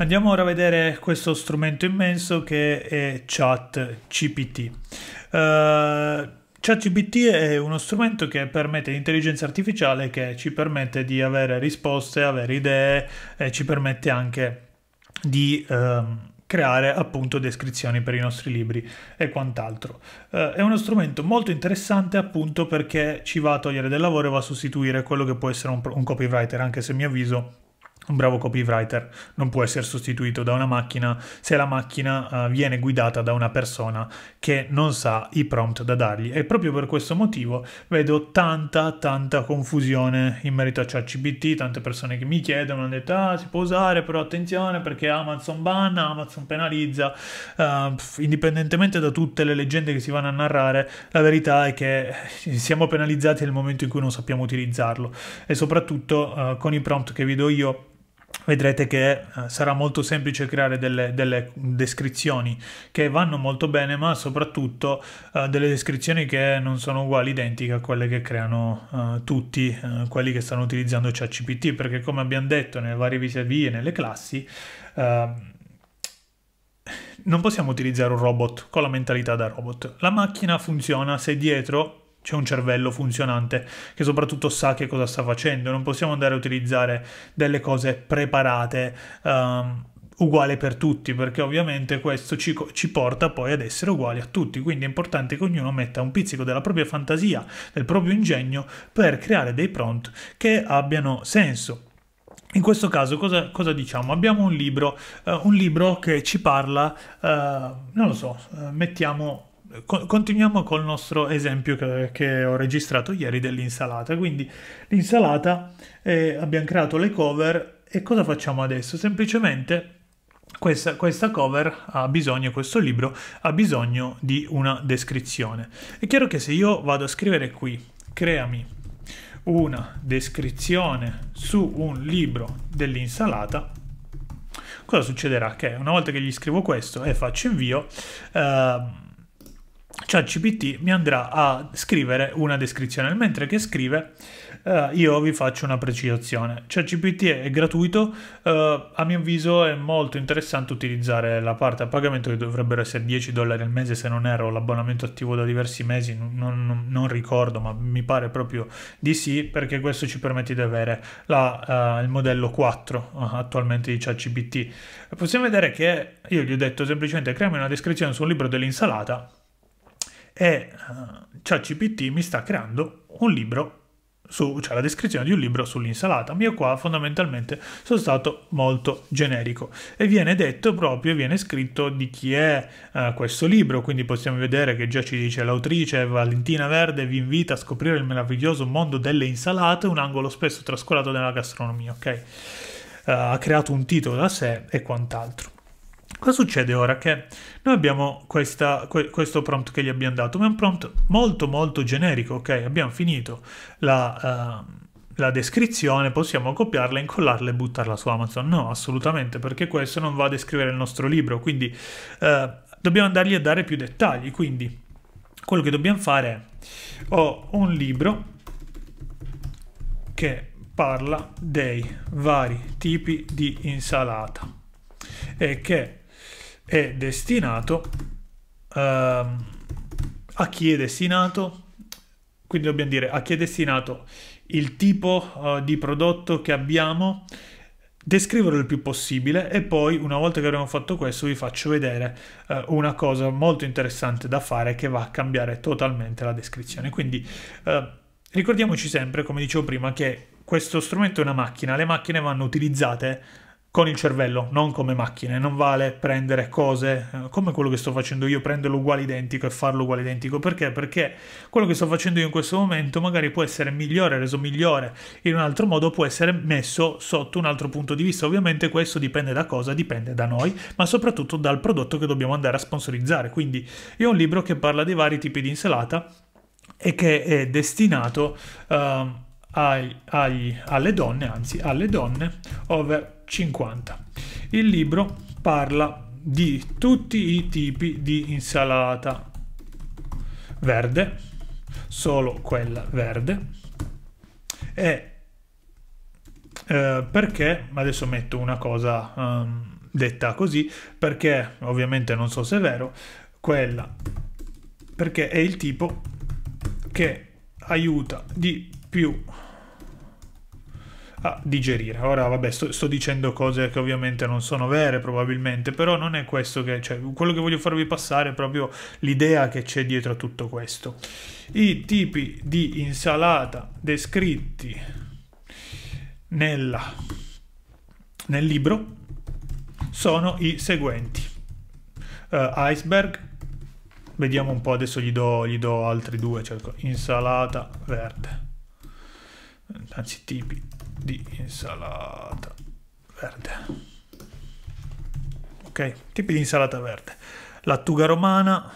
Andiamo ora a vedere questo strumento immenso che è ChatGPT. Uh, eh, ChatGPT è uno strumento che permette l'intelligenza artificiale che ci permette di avere risposte, avere idee e ci permette anche di um, creare appunto descrizioni per i nostri libri e quant'altro. Uh, è uno strumento molto interessante appunto perché ci va a togliere del lavoro e va a sostituire quello che può essere un, un copywriter, anche se a mio avviso un bravo copywriter non può essere sostituito da una macchina se la macchina uh, viene guidata da una persona che non sa i prompt da dargli e proprio per questo motivo vedo tanta tanta confusione in merito a ChatGPT, tante persone che mi chiedono hanno detto "Ah, si può usare, però attenzione perché Amazon banna, Amazon penalizza". Uh, indipendentemente da tutte le leggende che si vanno a narrare, la verità è che eh, siamo penalizzati nel momento in cui non sappiamo utilizzarlo e soprattutto uh, con i prompt che vi do io vedrete che eh, sarà molto semplice creare delle, delle, descrizioni che vanno molto bene, ma soprattutto uh, delle descrizioni che non sono uguali, identiche a quelle che creano uh, tutti uh, quelli che stanno utilizzando ChatGPT, perché come abbiamo detto nelle varie vis-à-vis e nelle classi, ehm, non possiamo utilizzare un robot con la mentalità da robot. La macchina funziona se dietro c'è un cervello funzionante che soprattutto sa che cosa sta facendo. Non possiamo andare a utilizzare delle cose preparate um, ehm, uguale per tutti, perché ovviamente questo ci, ci, porta poi ad essere uguali a tutti. Quindi è importante che ognuno metta un pizzico della propria fantasia, del proprio ingegno per creare dei prompt che abbiano senso. In questo caso cosa, cosa diciamo? Abbiamo un libro, uh, un libro che ci parla, uh, non lo so, uh, mettiamo continuiamo col nostro esempio che, che, ho registrato ieri dell'insalata. Quindi l'insalata eh, abbiamo creato le cover e cosa facciamo adesso? Semplicemente questa, questa, cover ha bisogno, questo libro ha bisogno di una descrizione. È chiaro che se io vado a scrivere qui, creami una descrizione su un libro dell'insalata, cosa succederà? Che una volta che gli scrivo questo e faccio invio, eh, ChatGPT mi andrà a scrivere una descrizione, mentre che scrive Uh, io vi faccio una precisazione. ChatGPT cioè, è gratuito, uh, a mio avviso è molto interessante utilizzare la parte a pagamento che dovrebbero essere 10 dollari al mese se non ero l'abbonamento attivo da diversi mesi, non, non, non ricordo ma mi pare proprio di sì perché questo ci permette di avere la, uh, il modello 4 attualmente di ChatGPT. Possiamo vedere che io gli ho detto semplicemente creami una descrizione sul libro dell'insalata e uh, ChatGPT mi sta creando un libro su, cioè la descrizione di un libro sull'insalata. Io qua fondamentalmente sono stato molto generico e viene detto proprio, viene scritto di chi è uh, questo libro, quindi possiamo vedere che già ci dice l'autrice Valentina Verde vi invita a scoprire il meraviglioso mondo delle insalate, un angolo spesso trascurato nella gastronomia, ok? Uh, ha creato un titolo da sé e quant'altro. Cosa succede ora? Che noi abbiamo questa, que- questo prompt che gli abbiamo dato, ma è un prompt molto molto generico, ok? Abbiamo finito la, uh, la descrizione, possiamo copiarla, incollarla e buttarla su Amazon? No, assolutamente, perché questo non va a descrivere il nostro libro, quindi uh, dobbiamo andargli a dare più dettagli, quindi quello che dobbiamo fare è ho un libro che parla dei vari tipi di insalata e che è destinato uh, a chi è destinato quindi dobbiamo dire a chi è destinato il tipo uh, di prodotto che abbiamo descriverlo il più possibile e poi una volta che avremo fatto questo vi faccio vedere eh, una cosa molto interessante da fare che va a cambiare totalmente la descrizione quindi eh, ricordiamoci sempre come dicevo prima che questo strumento è una macchina le macchine vanno utilizzate con il cervello, non come macchine. Non vale prendere cose eh, come quello che sto facendo io, prenderlo uguale identico e farlo uguale identico. Perché? Perché quello che sto facendo io in questo momento magari può essere migliore, reso migliore in un altro modo, può essere messo sotto un altro punto di vista. Ovviamente questo dipende da cosa? Dipende da noi, ma soprattutto dal prodotto che dobbiamo andare a sponsorizzare. Quindi è un libro che parla dei vari tipi di insalata e che è destinato eh, ai, ai, alle donne, anzi alle donne, ovvero... 50. Il libro parla di tutti i tipi di insalata verde, solo quella verde, e eh, perché, adesso metto una cosa um, detta così, perché ovviamente non so se è vero, quella, perché è il tipo che aiuta di più a digerire. Ora, vabbè, sto, sto, dicendo cose che ovviamente non sono vere, probabilmente, però non è questo che... Cioè, quello che voglio farvi passare è proprio l'idea che c'è dietro a tutto questo. I tipi di insalata descritti nella, nel libro sono i seguenti. Uh, iceberg, vediamo un po', adesso gli do, gli do altri due, cerco insalata verde, anzi tipi di insalata verde. Ok, tipi di insalata verde. Lattuga romana,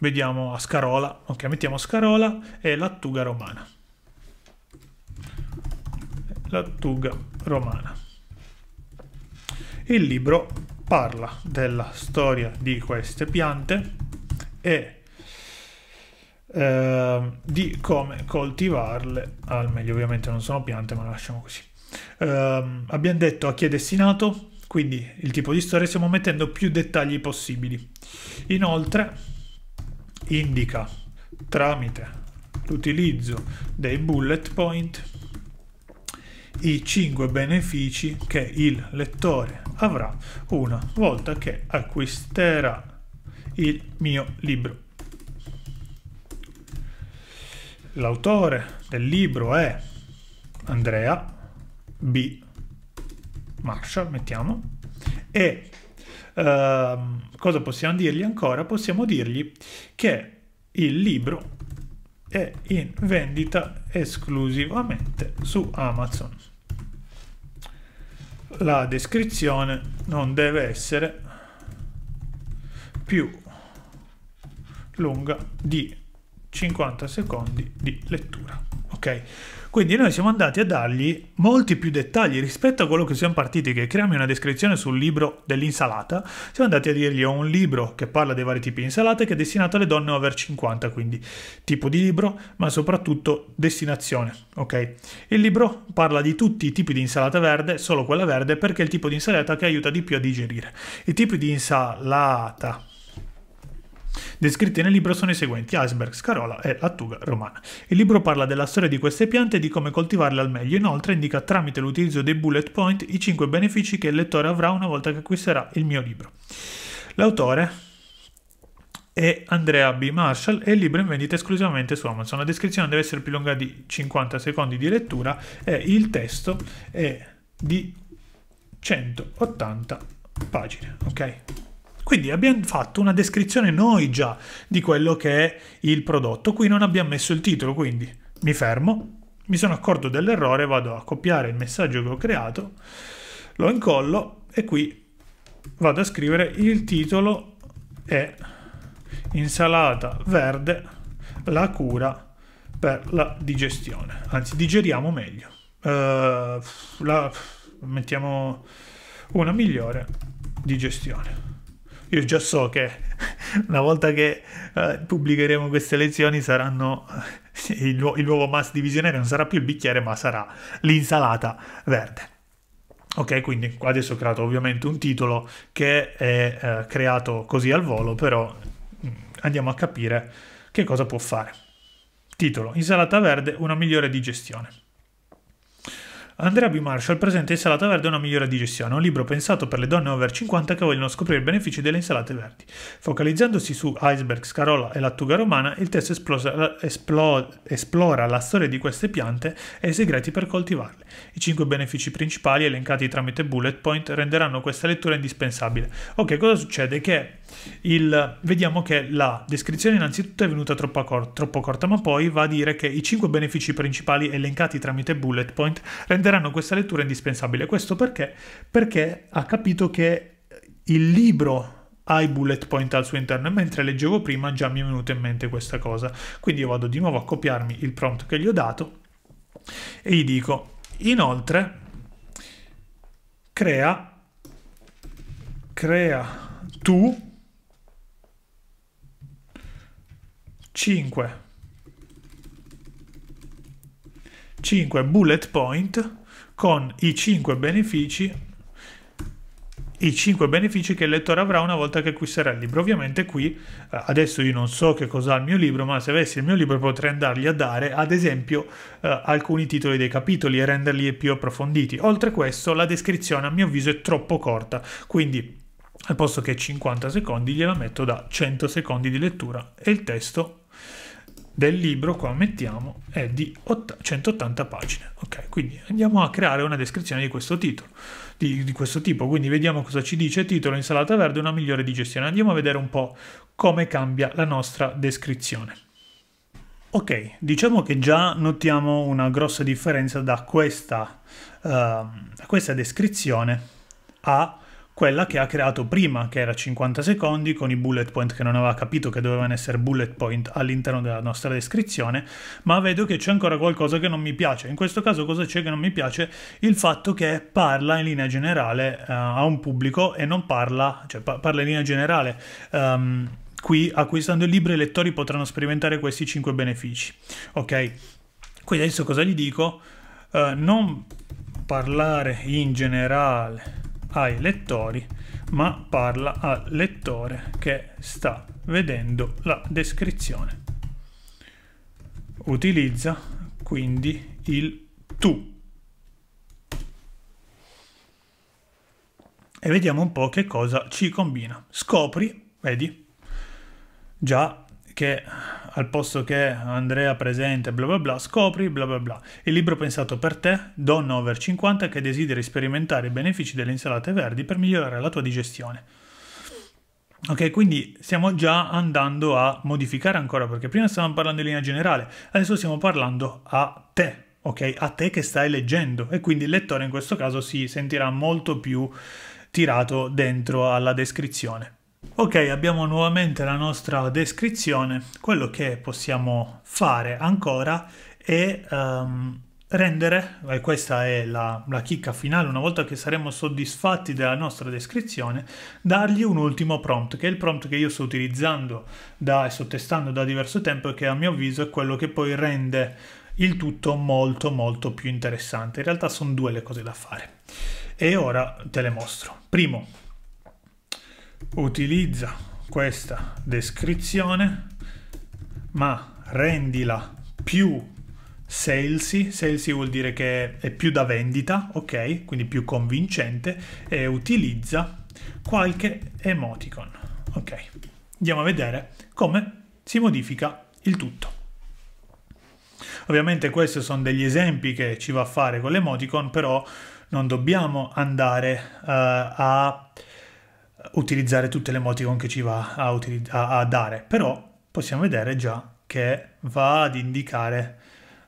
vediamo a scarola, ok, mettiamo scarola e lattuga romana. Lattuga romana. Il libro parla della storia di queste piante e Ehm, di come coltivarle al meglio ovviamente non sono piante ma lasciamo così eh, abbiamo detto a chi è destinato quindi il tipo di storia stiamo mettendo più dettagli possibili inoltre indica tramite l'utilizzo dei bullet point i 5 benefici che il lettore avrà una volta che acquisterà il mio libro L'autore del libro è Andrea B. Marshall, mettiamo, e eh, cosa possiamo dirgli ancora? Possiamo dirgli che il libro è in vendita esclusivamente su Amazon. La descrizione non deve essere più lunga di 50 secondi di lettura. Ok? Quindi noi siamo andati a dargli molti più dettagli rispetto a quello che siamo partiti, che creami una descrizione sul libro dell'insalata. Siamo andati a dirgli ho un libro che parla dei vari tipi di insalate che è destinato alle donne over 50, quindi tipo di libro, ma soprattutto destinazione. Ok? Il libro parla di tutti i tipi di insalata verde, solo quella verde perché è il tipo di insalata che aiuta di più a digerire. I tipi di insalata Descritte nel libro sono i seguenti: iceberg, scarola e lattuga romana. Il libro parla della storia di queste piante e di come coltivarle al meglio. Inoltre indica tramite l'utilizzo dei bullet point i 5 benefici che il lettore avrà una volta che acquisterà il mio libro. L'autore è Andrea B. Marshall e il libro è in vendita esclusivamente su Amazon. La descrizione deve essere più lunga di 50 secondi di lettura e il testo è di 180 pagine, ok? Quindi abbiamo fatto una descrizione noi già di quello che è il prodotto, qui non abbiamo messo il titolo, quindi mi fermo, mi sono accorto dell'errore, vado a copiare il messaggio che ho creato, lo incollo e qui vado a scrivere il titolo è insalata verde, la cura per la digestione, anzi digeriamo meglio, uh, la, mettiamo una migliore digestione io già so che una volta che eh, pubblicheremo queste lezioni saranno eh, il, nu- il nuovo mass divisionario non sarà più il bicchiere ma sarà l'insalata verde Ok, quindi adesso ho creato ovviamente un titolo che è eh, creato così al volo, però mm, andiamo a capire che cosa può fare. Titolo: Insalata verde, una migliore digestione. Andrea B. Marshall presenta Insalata verde una migliore digestione, un libro pensato per le donne over 50 che vogliono scoprire i benefici delle insalate verdi. Focalizzandosi su iceberg, scarola e lattuga romana, il testo esplosa, esplo, esplora la storia di queste piante e i segreti per coltivarle. I 5 benefici principali elencati tramite bullet point renderanno questa lettura indispensabile. Ok, cosa succede? Che il, vediamo che la descrizione innanzitutto è venuta troppo, cor- troppo, corta, ma poi va a dire che i 5 benefici principali elencati tramite bullet point renderanno questa lettura indispensabile. Questo perché? Perché ha capito che il libro ha i bullet point al suo interno e mentre leggevo prima già mi è venuta in mente questa cosa. Quindi io vado di nuovo a copiarmi il prompt che gli ho dato e gli dico inoltre crea crea tu 5 5 bullet point con i 5 benefici i 5 benefici che il lettore avrà una volta che acquisterà il libro. Ovviamente qui eh, adesso io non so che cos'ha il mio libro, ma se avessi il mio libro potrei andargli a dare, ad esempio, eh, alcuni titoli dei capitoli e renderli più approfonditi. Oltre questo, la descrizione a mio avviso è troppo corta, quindi al posto che 50 secondi gliela metto da 100 secondi di lettura e il testo del libro qua mettiamo è di 180 pagine ok quindi andiamo a creare una descrizione di questo titolo di, di questo tipo quindi vediamo cosa ci dice titolo insalata verde una migliore digestione andiamo a vedere un po' come cambia la nostra descrizione ok diciamo che già notiamo una grossa differenza da questa, uh, questa descrizione a quella che ha creato prima, che era 50 secondi, con i bullet point che non aveva capito che dovevano essere bullet point all'interno della nostra descrizione, ma vedo che c'è ancora qualcosa che non mi piace. In questo caso cosa c'è che non mi piace? Il fatto che parla in linea generale uh, a un pubblico e non parla, cioè pa- parla in linea generale. Um, qui acquistando il libro i lettori potranno sperimentare questi 5 benefici. Ok? Quindi adesso cosa gli dico? Uh, non parlare in generale ai lettori, ma parla al lettore che sta vedendo la descrizione. Utilizza quindi il tu. E vediamo un po' che cosa ci combina. Scopri, vedi, già che al posto che Andrea presente bla bla bla scopri bla bla bla il libro pensato per te donna over 50 che desideri sperimentare i benefici delle insalate verdi per migliorare la tua digestione ok quindi stiamo già andando a modificare ancora perché prima stavamo parlando in linea generale adesso stiamo parlando a te ok a te che stai leggendo e quindi il lettore in questo caso si sentirà molto più tirato dentro alla descrizione Ok, abbiamo nuovamente la nostra descrizione. Quello che possiamo fare ancora è um, rendere, e questa è la, la, chicca finale, una volta che saremo soddisfatti della nostra descrizione, dargli un ultimo prompt, che è il prompt che io sto utilizzando da, e sto testando da diverso tempo e che a mio avviso è quello che poi rende il tutto molto molto più interessante. In realtà sono due le cose da fare. E ora te le mostro. Primo, utilizza questa descrizione ma rendila più salesy, salesy vuol dire che è più da vendita, ok? Quindi più convincente e utilizza qualche emoticon, ok? Andiamo a vedere come si modifica il tutto. Ovviamente questi sono degli esempi che ci va a fare con l'emoticon, però non dobbiamo andare uh, a utilizzare tutte le emoticon che ci va a, utili- a, a dare, però possiamo vedere già che va ad indicare,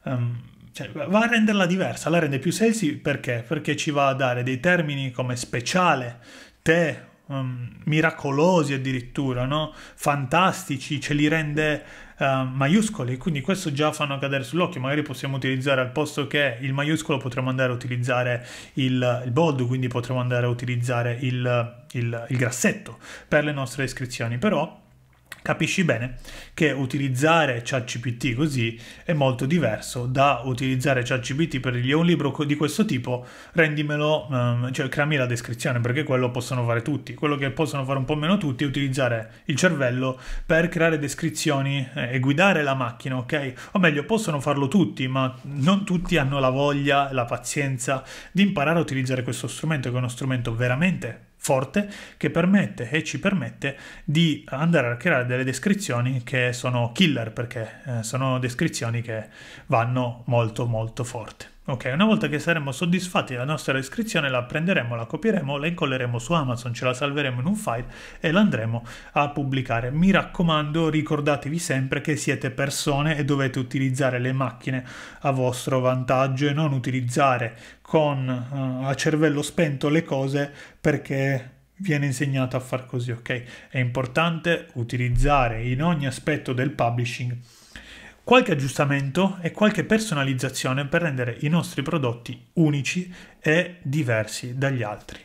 um, cioè va a renderla diversa, la rende più sexy perché? Perché ci va a dare dei termini come speciale, te, um, miracolosi addirittura, no? fantastici, ce li rende uh, eh, maiuscole, quindi questo già fanno cadere sull'occhio, magari possiamo utilizzare al posto che il maiuscolo potremmo andare a utilizzare il, il bold, quindi potremmo andare a utilizzare il, il, il grassetto per le nostre iscrizioni, però capisci bene che utilizzare ChatGPT così è molto diverso da utilizzare ChatGPT per dirgli un libro di questo tipo, rendimelo, um, cioè creami la descrizione, perché quello possono fare tutti. Quello che possono fare un po' meno tutti è utilizzare il cervello per creare descrizioni eh, e guidare la macchina, ok? O meglio, possono farlo tutti, ma non tutti hanno la voglia, la pazienza di imparare a utilizzare questo strumento, che è uno strumento veramente forte che permette e ci permette di andare a creare delle descrizioni che sono killer perché eh, sono descrizioni che vanno molto molto forte. Ok, una volta che saremo soddisfatti della nostra iscrizione la prenderemo, la copieremo, la incolleremo su Amazon, ce la salveremo in un file e la andremo a pubblicare. Mi raccomando, ricordatevi sempre che siete persone e dovete utilizzare le macchine a vostro vantaggio e non utilizzare con uh, a cervello spento le cose perché viene insegnato a far così, ok? È importante utilizzare in ogni aspetto del publishing qualche aggiustamento e qualche personalizzazione per rendere i nostri prodotti unici e diversi dagli altri.